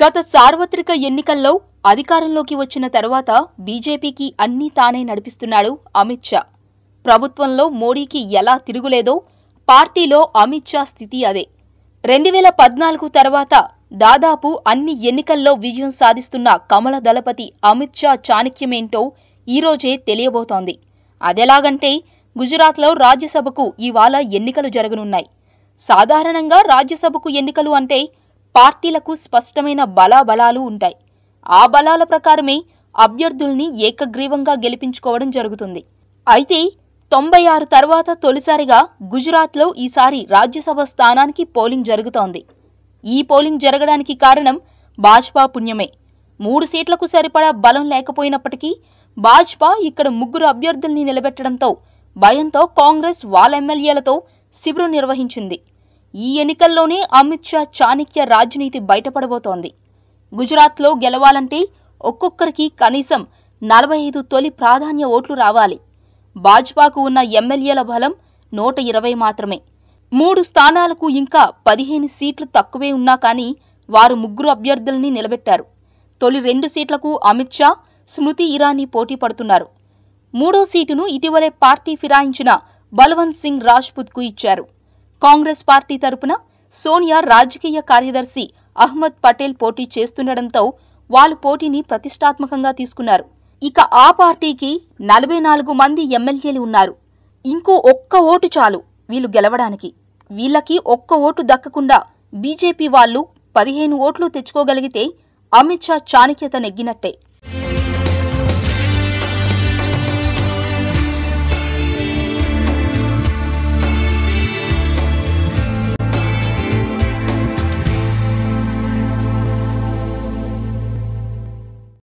గత సార్వత్రిక ఎన్నికల్లో అధికారంలోకి వచ్చిన తర్వాత బీజేపీకి అన్నీ తానే నడిపిస్తున్నాడు అమిత్ షా ప్రభుత్వంలో మోడీకి ఎలా తిరుగులేదో పార్టీలో అమిత్ షా స్థితి అదే రెండు వేల పద్నాలుగు తర్వాత దాదాపు అన్ని ఎన్నికల్లో విజయం సాధిస్తున్న కమల దళపతి అమిత్ షా చాణక్యమేంటో ఈరోజే తెలియబోతోంది అదెలాగంటే గుజరాత్లో రాజ్యసభకు ఇవాళ ఎన్నికలు జరగనున్నాయి సాధారణంగా రాజ్యసభకు ఎన్నికలు అంటే పార్టీలకు స్పష్టమైన బలాబలాలు ఉంటాయి ఆ బలాల ప్రకారమే అభ్యర్థుల్ని ఏకగ్రీవంగా గెలిపించుకోవడం జరుగుతుంది అయితే తొంభై ఆరు తర్వాత తొలిసారిగా గుజరాత్లో ఈసారి రాజ్యసభ స్థానానికి పోలింగ్ జరుగుతోంది ఈ పోలింగ్ జరగడానికి కారణం భాజపా పుణ్యమే మూడు సీట్లకు సరిపడా బలం లేకపోయినప్పటికీ భాజపా ఇక్కడ ముగ్గురు అభ్యర్థుల్ని నిలబెట్టడంతో భయంతో కాంగ్రెస్ వాళ్ళ ఎమ్మెల్యేలతో శిబిరం నిర్వహించింది ఈ ఎన్నికల్లోనే అమిత్ షా చాణిక్య రాజనీతి బయటపడబోతోంది గుజరాత్లో గెలవాలంటే ఒక్కొక్కరికి కనీసం నలభై ఐదు తొలి ప్రాధాన్య ఓట్లు రావాలి భాజపాకు ఉన్న ఎమ్మెల్యేల బలం నూట ఇరవై మాత్రమే మూడు స్థానాలకు ఇంకా పదిహేను సీట్లు తక్కువే ఉన్నా కానీ వారు ముగ్గురు అభ్యర్థుల్ని నిలబెట్టారు తొలి రెండు సీట్లకు అమిత్ షా స్మృతి ఇరానీ పోటీ పడుతున్నారు మూడో సీటును ఇటీవలే పార్టీ ఫిరాయించిన బల్వంత్ సింగ్ రాజ్పుత్కు ఇచ్చారు కాంగ్రెస్ పార్టీ తరపున సోనియా రాజకీయ కార్యదర్శి అహ్మద్ పటేల్ పోటీ చేస్తుండటంతో వాళ్ళు పోటీని ప్రతిష్టాత్మకంగా తీసుకున్నారు ఇక ఆ పార్టీకి నలభై నాలుగు మంది ఎమ్మెల్యేలు ఉన్నారు ఇంకో ఒక్క ఓటు చాలు వీళ్ళు గెలవడానికి వీళ్ళకి ఒక్క ఓటు దక్కకుండా బీజేపీ వాళ్ళు పదిహేను ఓట్లు తెచ్చుకోగలిగితే అమిత్ షా చాణక్యత నెగ్గినట్టే